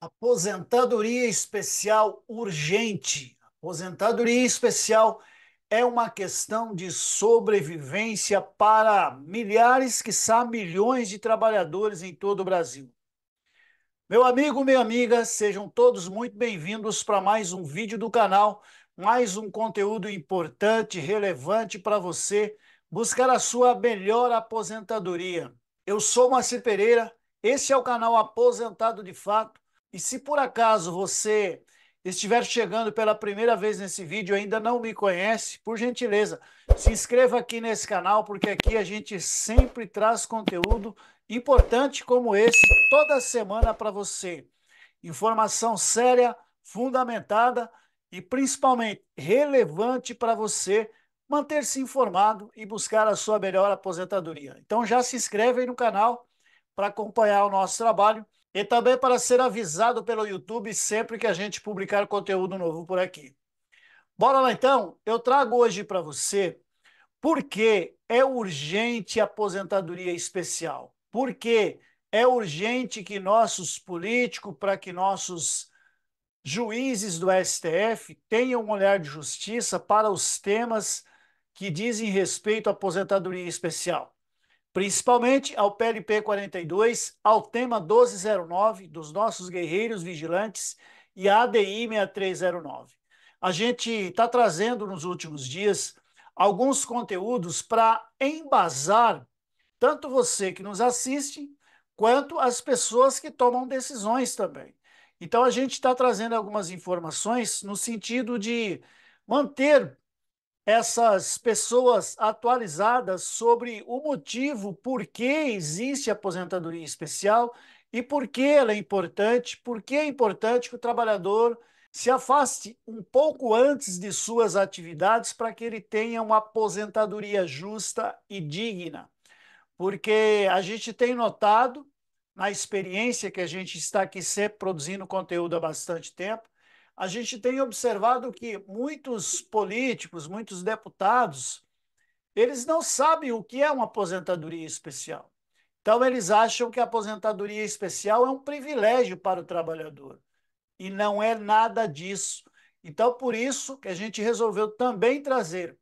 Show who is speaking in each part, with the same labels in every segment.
Speaker 1: Aposentadoria especial urgente. Aposentadoria especial é uma questão de sobrevivência para milhares, quiçá milhões de trabalhadores em todo o Brasil. Meu amigo, minha amiga, sejam todos muito bem-vindos para mais um vídeo do canal, mais um conteúdo importante, relevante para você buscar a sua melhor aposentadoria. Eu sou Márcio Pereira, esse é o canal Aposentado de Fato e se por acaso você estiver chegando pela primeira vez nesse vídeo e ainda não me conhece, por gentileza, se inscreva aqui nesse canal, porque aqui a gente sempre traz conteúdo importante como esse toda semana para você. Informação séria, fundamentada e principalmente relevante para você manter-se informado e buscar a sua melhor aposentadoria. Então já se inscreve aí no canal para acompanhar o nosso trabalho e também para ser avisado pelo YouTube sempre que a gente publicar conteúdo novo por aqui. Bora lá então? Eu trago hoje para você por que é urgente a aposentadoria especial. Por que é urgente que nossos políticos, para que nossos juízes do STF tenham um olhar de justiça para os temas que dizem respeito à aposentadoria especial principalmente ao PLP 42, ao tema 1209 dos nossos guerreiros vigilantes e à ADI 6309. A gente está trazendo nos últimos dias alguns conteúdos para embasar tanto você que nos assiste, quanto as pessoas que tomam decisões também. Então, a gente está trazendo algumas informações no sentido de manter essas pessoas atualizadas sobre o motivo por que existe aposentadoria especial e por que ela é importante, por que é importante que o trabalhador se afaste um pouco antes de suas atividades para que ele tenha uma aposentadoria justa e digna. Porque a gente tem notado, na experiência que a gente está aqui sempre produzindo conteúdo há bastante tempo, a gente tem observado que muitos políticos, muitos deputados, eles não sabem o que é uma aposentadoria especial. Então, eles acham que a aposentadoria especial é um privilégio para o trabalhador. E não é nada disso. Então, por isso que a gente resolveu também trazer,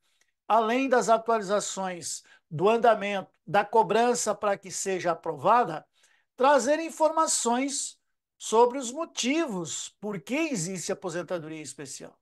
Speaker 1: além das atualizações do andamento, da cobrança para que seja aprovada, trazer informações sobre os motivos por que existe aposentadoria especial.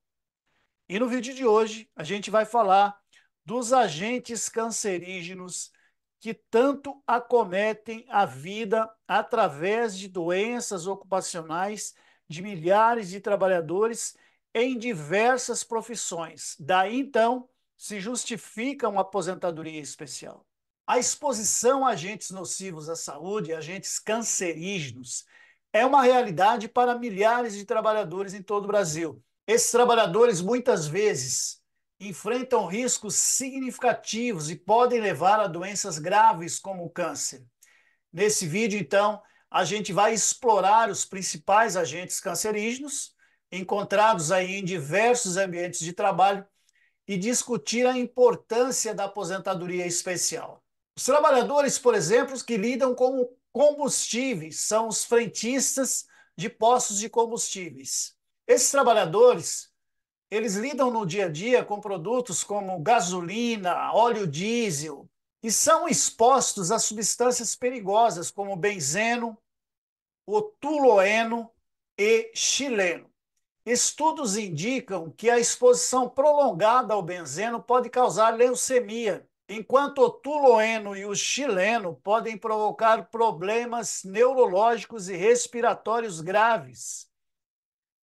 Speaker 1: E no vídeo de hoje, a gente vai falar dos agentes cancerígenos que tanto acometem a vida através de doenças ocupacionais de milhares de trabalhadores em diversas profissões. Daí então se justifica uma aposentadoria especial. A exposição a agentes nocivos à saúde, agentes cancerígenos, é uma realidade para milhares de trabalhadores em todo o Brasil. Esses trabalhadores muitas vezes enfrentam riscos significativos e podem levar a doenças graves como o câncer. Nesse vídeo, então, a gente vai explorar os principais agentes cancerígenos encontrados aí em diversos ambientes de trabalho e discutir a importância da aposentadoria especial. Os trabalhadores, por exemplo, que lidam com combustíveis, são os frentistas de postos de combustíveis. Esses trabalhadores, eles lidam no dia a dia com produtos como gasolina, óleo diesel e são expostos a substâncias perigosas como benzeno, otuloeno e chileno. Estudos indicam que a exposição prolongada ao benzeno pode causar leucemia, enquanto o tuloeno e o chileno podem provocar problemas neurológicos e respiratórios graves.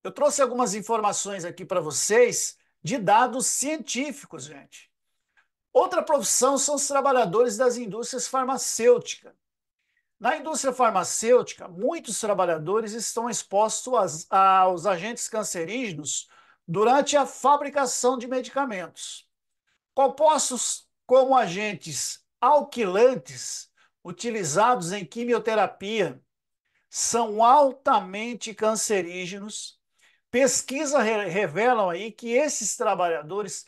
Speaker 1: Eu trouxe algumas informações aqui para vocês de dados científicos, gente. Outra profissão são os trabalhadores das indústrias farmacêuticas. Na indústria farmacêutica, muitos trabalhadores estão expostos aos agentes cancerígenos durante a fabricação de medicamentos. Compostos como agentes alquilantes utilizados em quimioterapia são altamente cancerígenos. Pesquisas re revelam aí que esses trabalhadores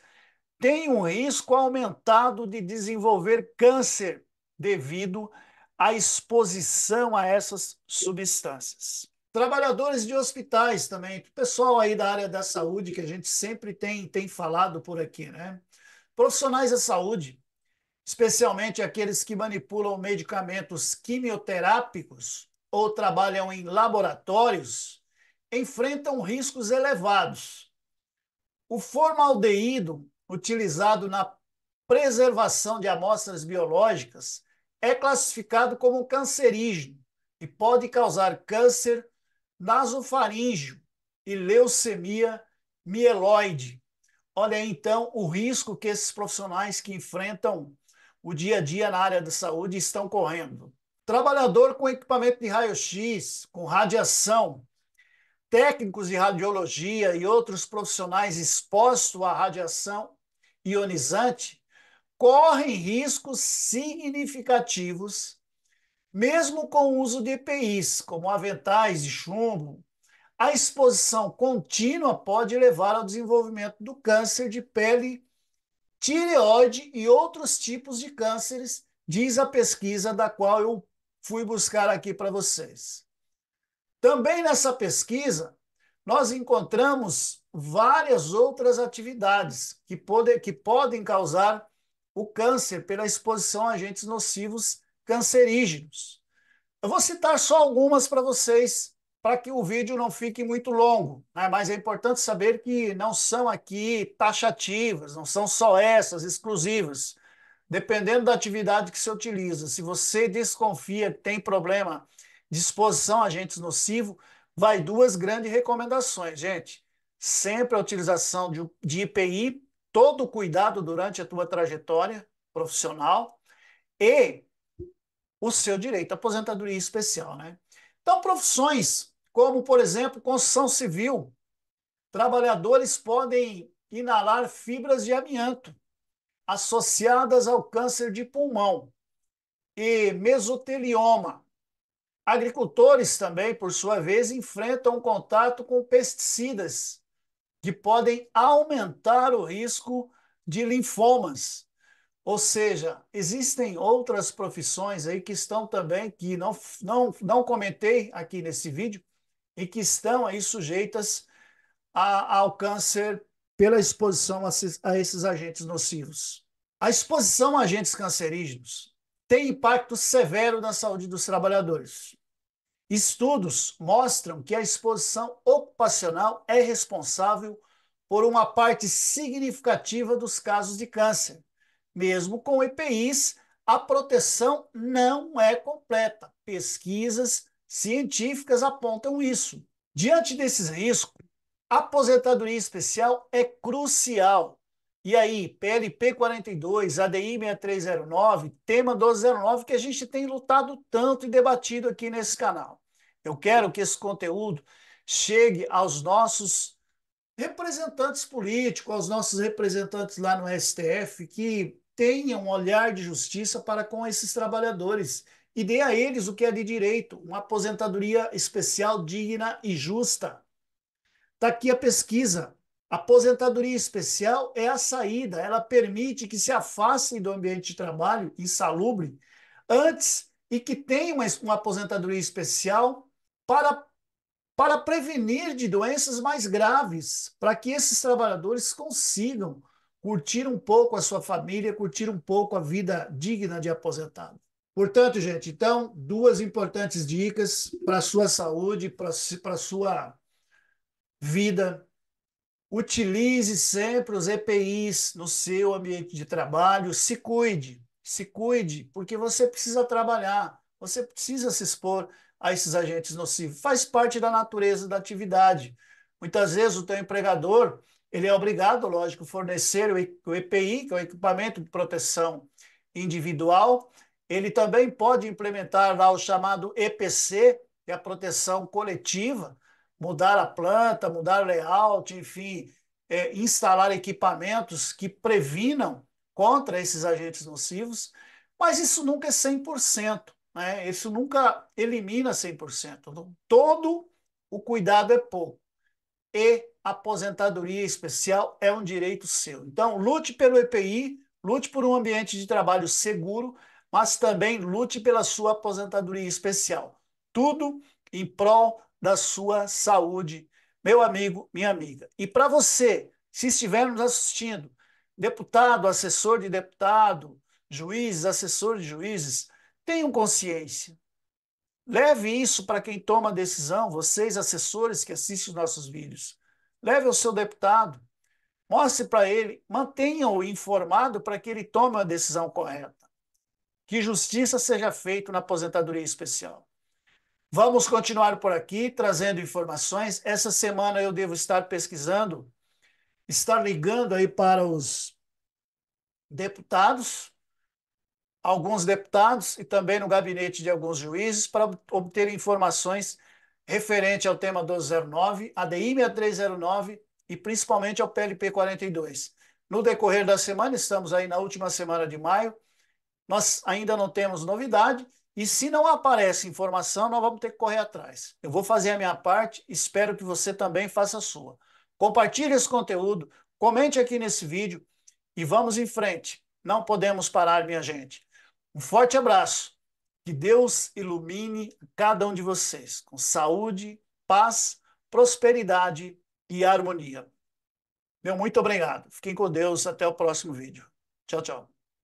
Speaker 1: têm um risco aumentado de desenvolver câncer devido à exposição a essas substâncias. Trabalhadores de hospitais também, pessoal aí da área da saúde que a gente sempre tem, tem falado por aqui, né? Profissionais da saúde, especialmente aqueles que manipulam medicamentos quimioterápicos ou trabalham em laboratórios, enfrentam riscos elevados. O formaldeído, utilizado na preservação de amostras biológicas, é classificado como cancerígeno e pode causar câncer nasofaríngeo e leucemia mieloide. Olha então o risco que esses profissionais que enfrentam o dia a dia na área da saúde estão correndo. Trabalhador com equipamento de raio-x, com radiação, técnicos de radiologia e outros profissionais expostos à radiação ionizante correm riscos significativos, mesmo com o uso de EPIs, como aventais de chumbo, a exposição contínua pode levar ao desenvolvimento do câncer de pele, tireoide e outros tipos de cânceres, diz a pesquisa da qual eu fui buscar aqui para vocês. Também nessa pesquisa, nós encontramos várias outras atividades que, pode, que podem causar o câncer pela exposição a agentes nocivos cancerígenos. Eu vou citar só algumas para vocês para que o vídeo não fique muito longo. Né? Mas é importante saber que não são aqui taxativas, não são só essas exclusivas. Dependendo da atividade que se utiliza, se você desconfia que tem problema de exposição a agentes nocivos, vai duas grandes recomendações, gente. Sempre a utilização de, de IPI, todo o cuidado durante a tua trajetória profissional e o seu direito à aposentadoria especial, né? Então, profissões como, por exemplo, construção civil. Trabalhadores podem inalar fibras de amianto associadas ao câncer de pulmão e mesotelioma. Agricultores também, por sua vez, enfrentam contato com pesticidas que podem aumentar o risco de linfomas. Ou seja, existem outras profissões aí que estão também, que não, não, não comentei aqui nesse vídeo, e que estão aí sujeitas a, ao câncer pela exposição a, a esses agentes nocivos. A exposição a agentes cancerígenos tem impacto severo na saúde dos trabalhadores. Estudos mostram que a exposição ocupacional é responsável por uma parte significativa dos casos de câncer. Mesmo com EPIs, a proteção não é completa. Pesquisas científicas apontam isso. Diante desses riscos, aposentadoria especial é crucial. E aí, PLP 42, ADI 6309, tema 1209, que a gente tem lutado tanto e debatido aqui nesse canal. Eu quero que esse conteúdo chegue aos nossos representantes políticos, aos nossos representantes lá no STF, que tenham um olhar de justiça para com esses trabalhadores e dê a eles o que é de direito, uma aposentadoria especial digna e justa. Está aqui a pesquisa. A aposentadoria especial é a saída, ela permite que se afastem do ambiente de trabalho insalubre antes e que tenham uma, uma aposentadoria especial para, para prevenir de doenças mais graves, para que esses trabalhadores consigam curtir um pouco a sua família, curtir um pouco a vida digna de aposentado. Portanto, gente, então, duas importantes dicas para a sua saúde, para a sua vida. Utilize sempre os EPIs no seu ambiente de trabalho, se cuide, se cuide, porque você precisa trabalhar, você precisa se expor a esses agentes nocivos. Faz parte da natureza da atividade. Muitas vezes o teu empregador, ele é obrigado, lógico, fornecer o EPI, que é o equipamento de proteção individual, ele também pode implementar lá o chamado EPC, que é a proteção coletiva, mudar a planta, mudar o layout, enfim, é, instalar equipamentos que previnam contra esses agentes nocivos, mas isso nunca é 100%, né? isso nunca elimina 100%. Então, todo o cuidado é pouco. E aposentadoria especial é um direito seu. Então, lute pelo EPI, lute por um ambiente de trabalho seguro mas também lute pela sua aposentadoria especial. Tudo em prol da sua saúde, meu amigo, minha amiga. E para você, se estiver nos assistindo, deputado, assessor de deputado, juízes, assessor de juízes, tenham consciência. Leve isso para quem toma decisão, vocês, assessores que assistem os nossos vídeos. Leve ao seu deputado, mostre para ele, mantenha-o informado para que ele tome a decisão correta que justiça seja feita na aposentadoria especial. Vamos continuar por aqui trazendo informações. Essa semana eu devo estar pesquisando, estar ligando aí para os deputados, alguns deputados e também no gabinete de alguns juízes para obter informações referente ao tema 1209, ADI 6309 e principalmente ao PLP 42. No decorrer da semana, estamos aí na última semana de maio, nós ainda não temos novidade. E se não aparece informação, nós vamos ter que correr atrás. Eu vou fazer a minha parte, espero que você também faça a sua. Compartilhe esse conteúdo, comente aqui nesse vídeo e vamos em frente. Não podemos parar, minha gente. Um forte abraço. Que Deus ilumine cada um de vocês com saúde, paz, prosperidade e harmonia. Meu muito obrigado. Fiquem com Deus. Até o próximo vídeo. Tchau, tchau.